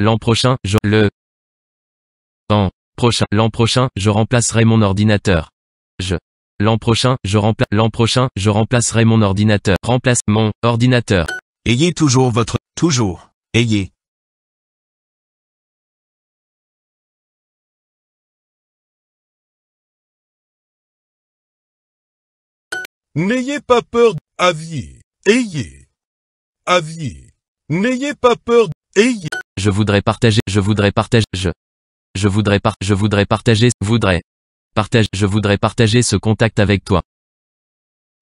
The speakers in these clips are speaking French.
L'an prochain, je le L'an prochain, l'an prochain, je remplacerai mon ordinateur. Je L'an prochain, je remplace l'an prochain, je remplacerai mon ordinateur. Remplace mon ordinateur. Ayez toujours votre toujours. Ayez N'ayez pas peur, aviez, ayez, aviez. N'ayez pas peur, ayez. Je voudrais partager, je voudrais partager, je. Je voudrais par, je voudrais partager, voudrais. Partage, je voudrais partager ce contact avec toi.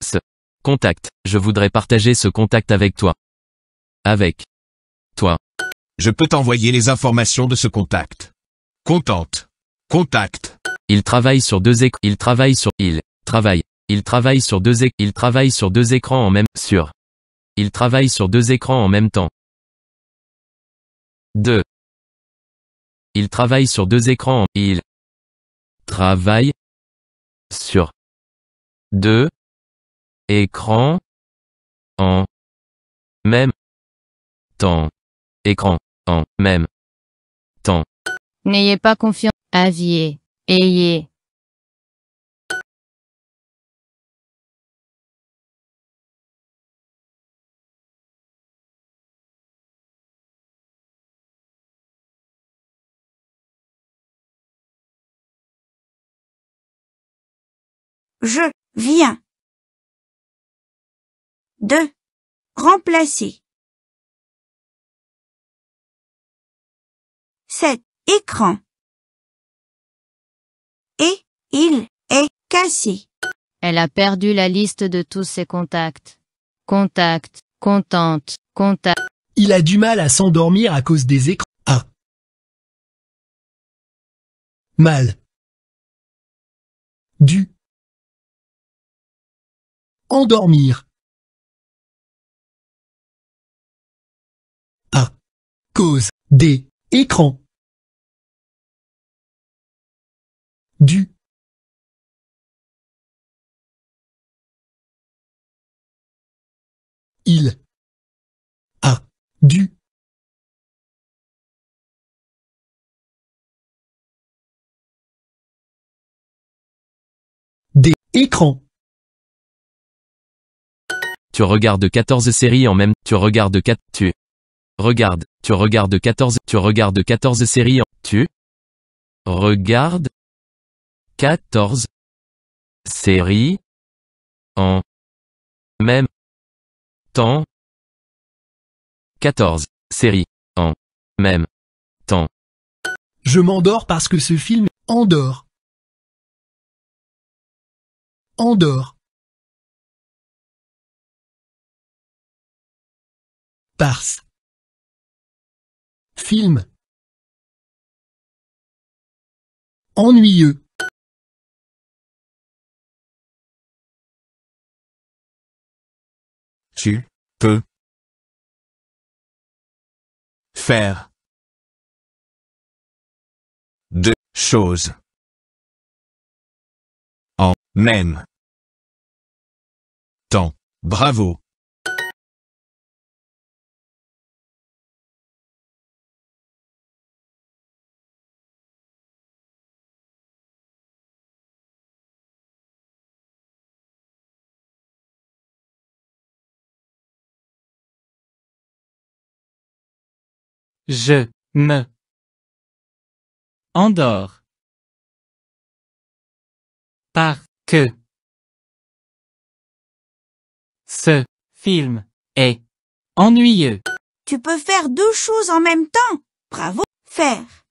Ce. Contact, je voudrais partager ce contact avec toi. Avec. Toi. Je peux t'envoyer les informations de ce contact. Contente. Contact. Il travaille sur deux écrans. Il travaille sur. Il travaille. Il travaille sur deux écrans. Il travaille sur deux écrans en même. Sur. Il travaille sur deux écrans en même temps. 2. Il travaille sur deux écrans. Il travaille sur deux écrans en même temps. Écran en même temps. N'ayez pas confiance. Aviez. Ayez. Je viens de remplacer cet écran et il est cassé. Elle a perdu la liste de tous ses contacts. Contact, contente, contact. Il a du mal à s'endormir à cause des écrans. Ah. Mal. Du endormir. À cause des écrans. Du. Il. A. Du. Des écrans tu regardes 14 séries en même, tu regardes 4, tu regardes, tu regardes 14, tu regardes 14 séries en, tu regardes 14 séries en même temps 14 séries en même temps. Je m'endors parce que ce film endort. Endort. Parse. Film Ennuyeux Tu peux faire deux choses en même temps. Bravo Je me endors par que ce film est ennuyeux. Tu peux faire deux choses en même temps. Bravo. Faire.